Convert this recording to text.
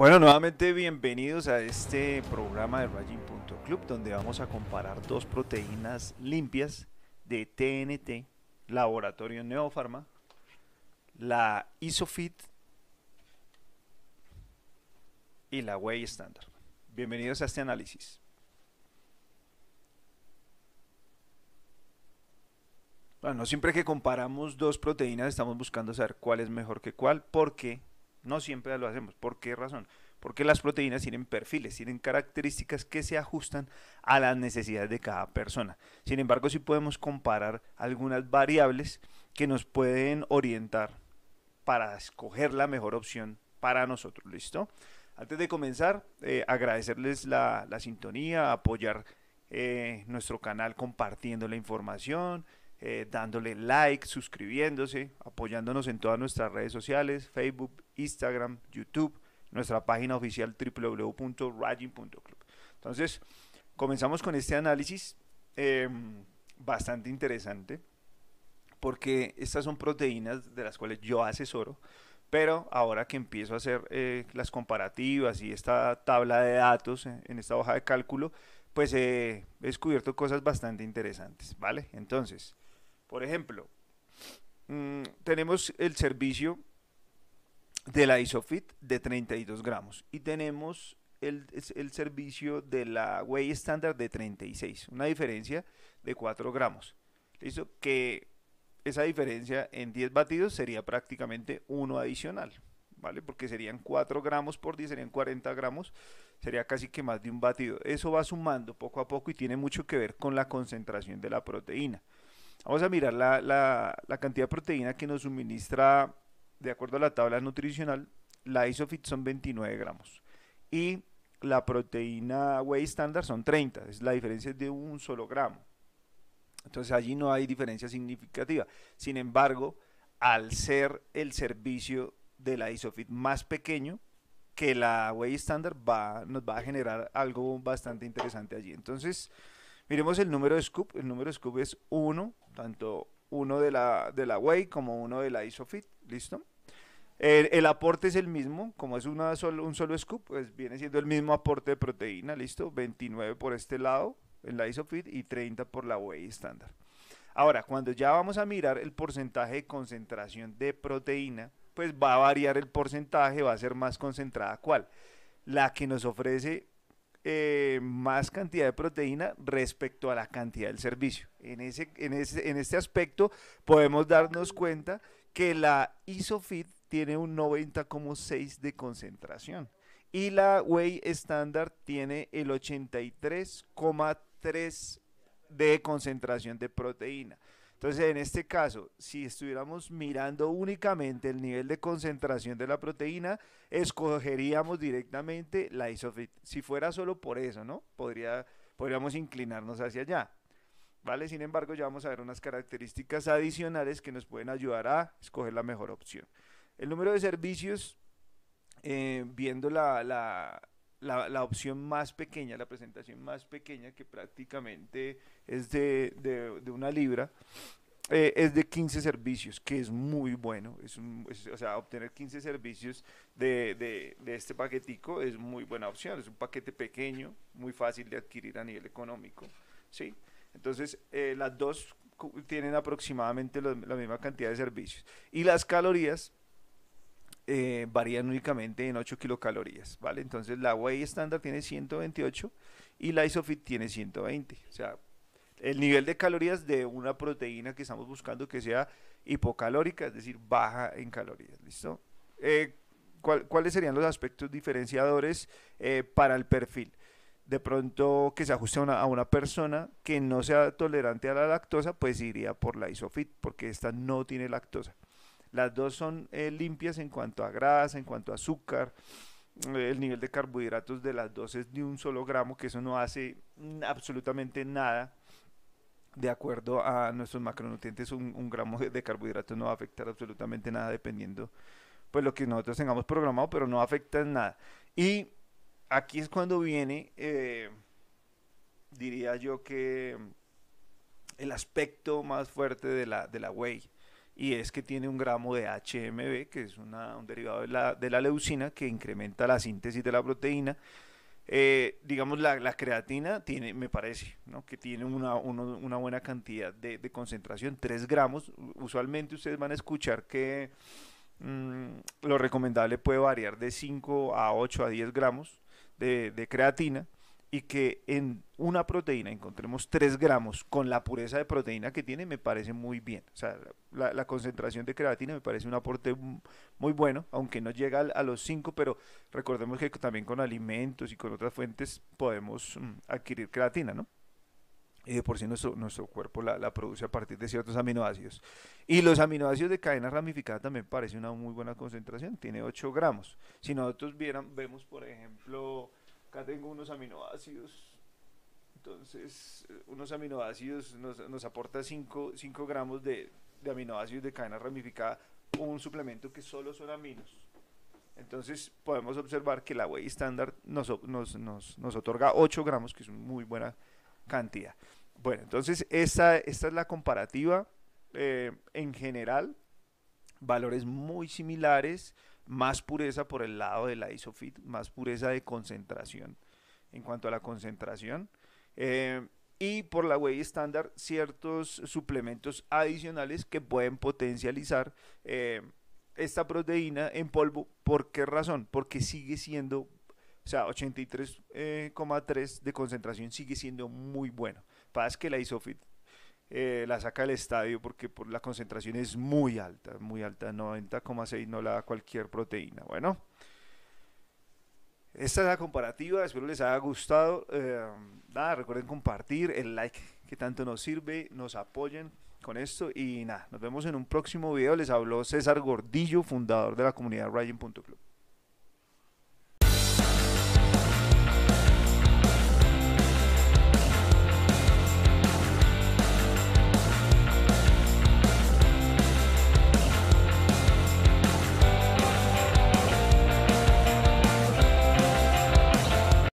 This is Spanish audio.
Bueno, nuevamente bienvenidos a este programa de Rajin.club donde vamos a comparar dos proteínas limpias de TNT, Laboratorio Neofarma, la Isofit y la Whey Standard. Bienvenidos a este análisis. Bueno, siempre que comparamos dos proteínas estamos buscando saber cuál es mejor que cuál porque no siempre lo hacemos. ¿Por qué razón? Porque las proteínas tienen perfiles, tienen características que se ajustan a las necesidades de cada persona. Sin embargo, sí podemos comparar algunas variables que nos pueden orientar para escoger la mejor opción para nosotros. ¿Listo? Antes de comenzar, eh, agradecerles la, sintonía, apoyar eh, nuestro canal compartiendo la información, eh, dándole like, suscribiéndose, apoyándonos en todas nuestras redes sociales, Facebook, Instagram, YouTube, nuestra página oficial www.raging.club. Entonces, comenzamos con este análisis em, bastante interesante, porque estas son proteínas de las cuales yo asesoro, pero ahora que empiezo a hacer eh, las comparativas y esta tabla de datos en, esta hoja de cálculo, pues he descubierto cosas bastante interesantes, ¿vale? Entonces, por ejemplo, mm, tenemos el servicio de la Isofit de 32 gramos. Y tenemos el, servicio de la Way estándar de 36, una diferencia de 4 gramos. ¿Listo? Que esa diferencia en 10 batidos sería prácticamente uno adicional, ¿vale? Porque serían 4 gramos por 10, serían 40 gramos, sería casi que más de un batido. Eso va sumando poco a poco y tiene mucho que ver con la concentración de la proteína. Vamos a mirar la, la cantidad de proteína que nos suministra de acuerdo a la tabla nutricional, la isofit son 29 gramos y la proteína whey estándar son 30, es la diferencia de un solo gramo. Entonces allí no hay diferencia significativa. Sin embargo, al ser el servicio de la isofit más pequeño, que la whey estándar va, nos va a generar algo bastante interesante allí. Entonces, miremos el número de scoop. El número de scoop es 1, tanto uno de la, de la whey como uno de la isofit. ¿Listo? El, aporte es el mismo, como es un solo scoop, pues viene siendo el mismo aporte de proteína, listo, 29 por este lado, en la isofit, y 30 por la whey estándar. Ahora, cuando ya vamos a mirar el porcentaje de concentración de proteína, pues va a variar el porcentaje, va a ser más concentrada cuál. La que nos ofrece eh, más cantidad de proteína respecto a la cantidad del servicio. En, ese, en, en este aspecto podemos darnos cuenta que la isofit tiene un 90,6 de concentración y la whey estándar tiene el 83,3 de concentración de proteína. Entonces, en este caso, si estuviéramos mirando únicamente el nivel de concentración de la proteína, escogeríamos directamente la isofit. Si fuera solo por eso, ¿no? podríamos inclinarnos hacia allá. ¿Vale? Sin embargo, ya vamos a ver unas características adicionales que nos pueden ayudar a escoger la mejor opción. El número de servicios, eh, viendo la, la, la, opción más pequeña, la presentación más pequeña, que prácticamente es de, de, de una libra, eh, es de 15 servicios, que es muy bueno. Es, o sea, obtener 15 servicios de, de, de, este paquetico es muy buena opción. Es un paquete pequeño, muy fácil de adquirir a nivel económico. ¿sí? Entonces, eh, las dos tienen aproximadamente la misma cantidad de servicios. Y las calorías eh, varían únicamente en 8 kilocalorías, ¿vale? Entonces la whey estándar tiene 128 y la isofit tiene 120. O sea, el nivel de calorías de una proteína que estamos buscando que sea hipocalórica, es decir, baja en calorías, ¿listo? Eh, ¿Cuáles serían los aspectos diferenciadores eh, para el perfil? De pronto que se ajuste a una, persona que no sea tolerante a la lactosa, pues iría por la isofit, porque esta no tiene lactosa. Las dos son eh, limpias en cuanto a grasa, en cuanto a azúcar. Eh, el nivel de carbohidratos de las dos es de un solo gramo, que eso no hace mm, absolutamente nada de acuerdo a nuestros macronutrientes, un, gramo de carbohidratos no va a afectar absolutamente nada dependiendo pues lo que nosotros tengamos programado, pero no afecta en nada. Y aquí es cuando viene, eh, diría yo que el aspecto más fuerte de la, de la whey y es que tiene un gramo de HMB, que es un derivado de la, leucina que incrementa la síntesis de la proteína. Eh, digamos, la, la, creatina tiene, me parece, ¿no? que tiene una, buena cantidad de, concentración, 3 gramos. Usualmente ustedes van a escuchar que mm, lo recomendable puede variar de 5 a 8 a 10 gramos de creatina y que en una proteína encontremos 3 gramos con la pureza de proteína que tiene, me parece muy bien. O sea, la, concentración de creatina me parece un aporte muy bueno, aunque no llega a los 5, pero recordemos que también con alimentos y con otras fuentes podemos mm, adquirir creatina, ¿no? y de por sí nuestro, nuestro cuerpo la, produce a partir de ciertos aminoácidos. Y los aminoácidos de cadena ramificada también parece una muy buena concentración, tiene 8 gramos. Si nosotros vieran, vemos, por ejemplo, acá tengo unos aminoácidos. Entonces, eh, unos aminoácidos nos, aporta 5 gramos de, aminoácidos de cadena ramificada, un suplemento que solo son aminos. Entonces podemos observar que la whey estándar nos, otorga 8 gramos, que es una muy buena cantidad. Bueno, entonces esta, esta es la comparativa. Eh, en general, valores muy similares, más pureza por el lado de la ISOFIT, más pureza de concentración en cuanto a la concentración. Eh, y por la huella estándar, ciertos suplementos adicionales que pueden potencializar eh, esta proteína en polvo. ¿Por qué razón? Porque sigue siendo, o sea, 83,3 eh, de concentración sigue siendo muy bueno. Pasa que la ISOFIT eh, la saca del estadio porque por la concentración es muy alta, muy alta, 90,6 no la da cualquier proteína. Bueno, esta es la comparativa, espero les haya gustado. Eh, nada, recuerden compartir el like que tanto nos sirve, nos apoyen con esto y nada, nos vemos en un próximo video. Les habló César Gordillo, fundador de la comunidad Ryan.club.